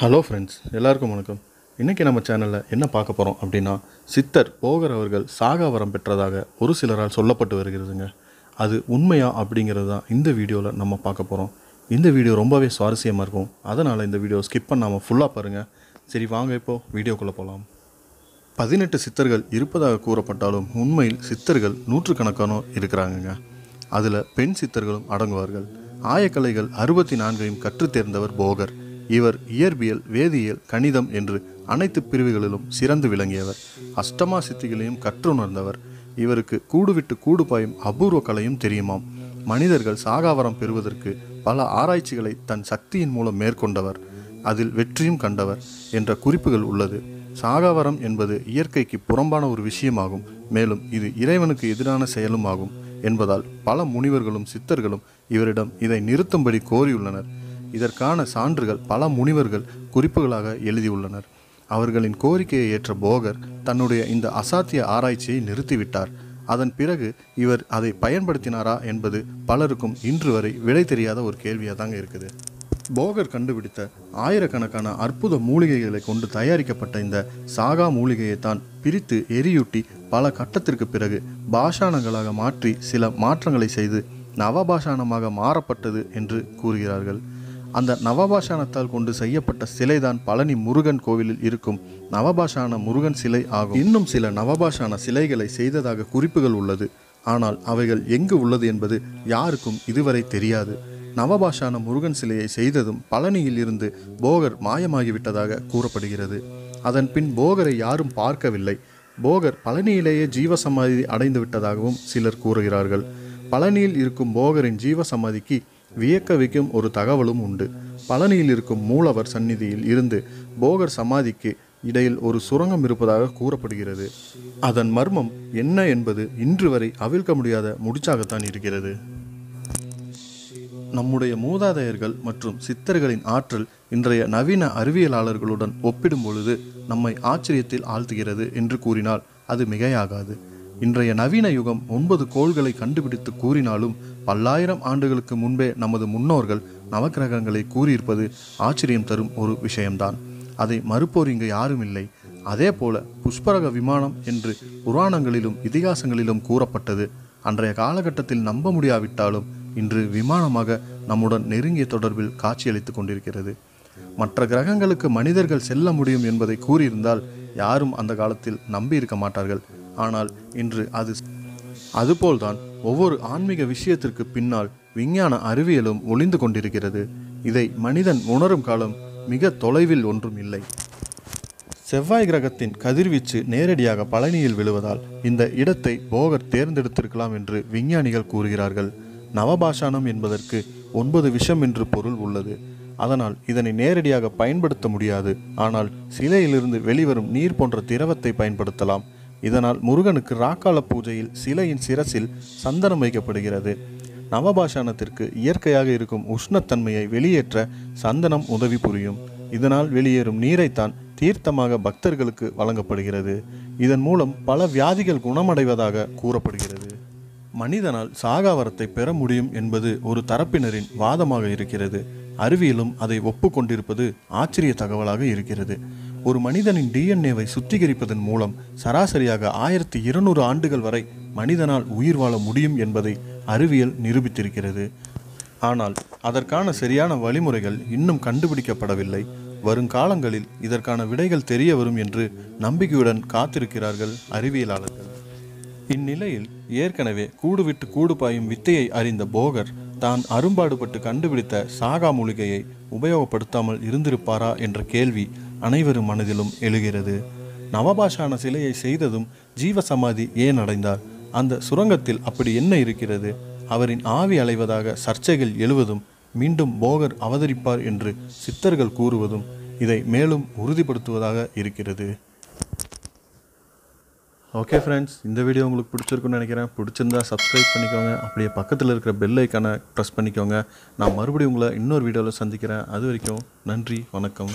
hello friends எல்லாருக்கும் வணக்கம் இன்றைக்கி நம்ம சேனலில் என்ன பார்க்க போகிறோம் அப்படின்னா சித்தர் போகர் அவர்கள் சாக வரம் பெற்றதாக ஒரு சிலரால் சொல்லப்பட்டு வருகிறதுங்க அது உண்மையா அப்படிங்கிறது தான் இந்த வீடியோவில் நம்ம பார்க்க போகிறோம் இந்த வீடியோ ரொம்பவே சுவாரஸ்யமாக இருக்கும் அதனால் இந்த வீடியோ ஸ்கிப் பண்ணாமல் ஃபுல்லாக பாருங்கள் சரி வாங்க இப்போது வீடியோக்குள்ளே போகலாம் பதினெட்டு சித்தர்கள் இருப்பதாக கூறப்பட்டாலும் உண்மையில் சித்தர்கள் நூற்றுக்கணக்கானோர் இருக்கிறாங்கங்க அதில் பெண் சித்தர்களும் அடங்குவார்கள் ஆயக்கலைகள் அறுபத்தி நான்கையும் கற்றுத் தேர்ந்தவர் போகர் இவர் இயற்பியல் வேதியியல் கணிதம் என்று அனைத்து பிரிவுகளிலும் சிறந்து விளங்கியவர் அஷ்டமா சித்திகளையும் கற்றுணர்ந்தவர் இவருக்கு கூடுவிட்டு கூடுபாயும் அபூர்வ கலையும் தெரியுமாம் மனிதர்கள் சாகாவரம் பெறுவதற்கு பல ஆராய்ச்சிகளை தன் சக்தியின் மூலம் மேற்கொண்டவர் அதில் வெற்றியும் கண்டவர் என்ற குறிப்புகள் உள்ளது சாகாவரம் என்பது இயற்கைக்கு புறம்பான ஒரு விஷயமாகும் மேலும் இது இறைவனுக்கு எதிரான செயலும் ஆகும் என்பதால் பல முனிவர்களும் சித்தர்களும் இவரிடம் இதை நிறுத்தும்படி கோரியுள்ளனர் இதற்கான சான்றுகள் பல முனிவர்கள் குறிப்புகளாக எழுதியுள்ளனர் அவர்களின் கோரிக்கையை ஏற்ற போகர் தன்னுடைய இந்த அசாத்திய ஆராய்ச்சியை நிறுத்திவிட்டார் அதன் பிறகு இவர் அதை பயன்படுத்தினாரா என்பது பலருக்கும் இன்று வரை விடை தெரியாத ஒரு கேள்வியாக தாங்க இருக்குது போகர் கண்டுபிடித்த ஆயிரக்கணக்கான அற்புத மூலிகைகளை கொண்டு தயாரிக்கப்பட்ட இந்த சாகா மூலிகையை தான் பிரித்து எரியூட்டி பல கட்டத்திற்கு பிறகு பாஷாணங்களாக மாற்றி சில மாற்றங்களை செய்து நவபாஷாணமாக மாறப்பட்டது என்று கூறுகிறார்கள் அந்த நவபாஷாணத்தால் கொண்டு செய்யப்பட்ட சிலைதான் பழனி முருகன் கோவிலில் இருக்கும் நவபாஷான முருகன் சிலை ஆகும் இன்னும் சில நவபாஷான சிலைகளை செய்ததாக குறிப்புகள் உள்ளது ஆனால் அவைகள் எங்கு உள்ளது என்பது யாருக்கும் இதுவரை தெரியாது நவபாஷான முருகன் சிலையை செய்ததும் பழனியில் இருந்து போகர் மாயமாகிவிட்டதாக கூறப்படுகிறது அதன் பின் போகரை யாரும் பார்க்கவில்லை போகர் பழனியிலேயே ஜீவசமாதி அடைந்து விட்டதாகவும் சிலர் கூறுகிறார்கள் பழனியில் இருக்கும் போகரின் ஜீவசமாதிக்கு வியக்க வைக்கும் ஒரு தகவலும் உண்டு பழனியில் இருக்கும் மூலவர் சந்நிதியில் இருந்து போகர் சமாதிக்கு இடையில் ஒரு சுரங்கம் இருப்பதாக கூறப்படுகிறது அதன் மர்மம் என்ன என்பது இன்று வரை அவிழ்க்க முடியாத முடிச்சாகத்தான் இருக்கிறது நம்முடைய மூதாதையர்கள் மற்றும் சித்தர்களின் ஆற்றல் இன்றைய நவீன அறிவியலாளர்களுடன் ஒப்பிடும் பொழுது நம்மை ஆச்சரியத்தில் ஆழ்த்துகிறது என்று கூறினால் அது மிகையாகாது இன்றைய நவீன யுகம் ஒன்பது கோள்களை கண்டுபிடித்து கூறினாலும் பல்லாயிரம் ஆண்டுகளுக்கு முன்பே நமது முன்னோர்கள் நவக்கிரகங்களை கூறியிருப்பது ஆச்சரியம் தரும் ஒரு விஷயம்தான் அதை மறுப்போர் இங்கு யாரும் இல்லை அதே போல புஷ்பரக விமானம் என்று புராணங்களிலும் இதிகாசங்களிலும் கூறப்பட்டது அன்றைய காலகட்டத்தில் நம்ப முடியாவிட்டாலும் இன்று விமானமாக நம்முடன் நெருங்கிய தொடர்பில் காட்சியளித்துக் கொண்டிருக்கிறது மற்ற கிரகங்களுக்கு மனிதர்கள் செல்ல முடியும் என்பதை கூறியிருந்தால் யாரும் அந்த காலத்தில் நம்பியிருக்க மாட்டார்கள் ஆனால் இன்று அது அதுபோல்தான் ஒவ்வொரு ஆன்மீக விஷயத்திற்கு பின்னால் விஞ்ஞான அறிவியலும் ஒளிந்து கொண்டிருக்கிறது இதை மனிதன் உணரும் காலம் மிக தொலைவில் ஒன்றும் இல்லை செவ்வாய் கிரகத்தின் கதிர்வீச்சு நேரடியாக பழனியில் விழுவதால் இந்த இடத்தை போகர் தேர்ந்தெடுத்திருக்கலாம் என்று விஞ்ஞானிகள் கூறுகிறார்கள் நவபாஷாணம் என்பதற்கு ஒன்பது விஷம் என்று பொருள் உள்ளது அதனால் இதனை நேரடியாக பயன்படுத்த முடியாது ஆனால் சிலையிலிருந்து வெளிவரும் நீர் போன்ற திரவத்தை பயன்படுத்தலாம் இதனால் முருகனுக்கு ராக்கால பூஜையில் சிலையின் சிரசில் சந்தனம் வைக்கப்படுகிறது நவபாஷாணத்திற்கு இயற்கையாக இருக்கும் உஷ்ணத்தன்மையை வெளியேற்ற சந்தனம் உதவி புரியும் இதனால் வெளியேறும் நீரைத்தான் தீர்த்தமாக பக்தர்களுக்கு வழங்கப்படுகிறது இதன் மூலம் பல வியாதிகள் குணமடைவதாக கூறப்படுகிறது மனிதனால் சாகாவரத்தை பெற முடியும் என்பது ஒரு தரப்பினரின் வாதமாக இருக்கிறது அறிவியலும் அதை ஒப்புக்கொண்டிருப்பது ஆச்சரிய தகவலாக இருக்கிறது ஒரு மனிதனின் டிஎன்ஏவை சுத்திகரிப்பதன் மூலம் சராசரியாக ஆயிரத்தி இருநூறு ஆண்டுகள் வரை மனிதனால் உயிர் வாழ முடியும் என்பதை அறிவியல் நிரூபித்திருக்கிறது ஆனால் அதற்கான சரியான வழிமுறைகள் இன்னும் கண்டுபிடிக்கப்படவில்லை வருங்காலங்களில் இதற்கான விடைகள் தெரிய வரும் என்று நம்பிக்கையுடன் காத்திருக்கிறார்கள் அறிவியலாளர்கள் இந்நிலையில் ஏற்கனவே கூடுவிட்டு கூடு பாயும் வித்தையை அறிந்த போகர் தான் அரும்பாடுபட்டு கண்டுபிடித்த சாகா மூலிகையை உபயோகப்படுத்தாமல் இருந்திருப்பாரா என்ற கேள்வி அனைவரும் மனதிலும் எழுகிறது நவபாஷான சிலையை செய்ததும் ஜீவசமாதி ஏன் அடைந்தார் அந்த சுரங்கத்தில் அப்படி என்ன இருக்கிறது அவரின் ஆவி அலைவதாக சர்ச்சைகள் எழுவதும் மீண்டும் போகர் அவதரிப்பார் என்று சித்தர்கள் கூறுவதும் இதை மேலும் உறுதிப்படுத்துவதாக இருக்கிறது ஓகே ஃப்ரெண்ட்ஸ் இந்த வீடியோ உங்களுக்கு பிடிச்சிருக்குன்னு நினைக்கிறேன் பிடிச்சிருந்தா சப்ஸ்கிரைப் பண்ணிக்கோங்க அப்படியே பக்கத்தில் இருக்கிற பெல் ஐக்கானை ப்ரெஸ் பண்ணிக்கோங்க நான் மறுபடியும் உங்களை இன்னொரு வீடியோவில் சந்திக்கிறேன் அது வரைக்கும் நன்றி வணக்கம்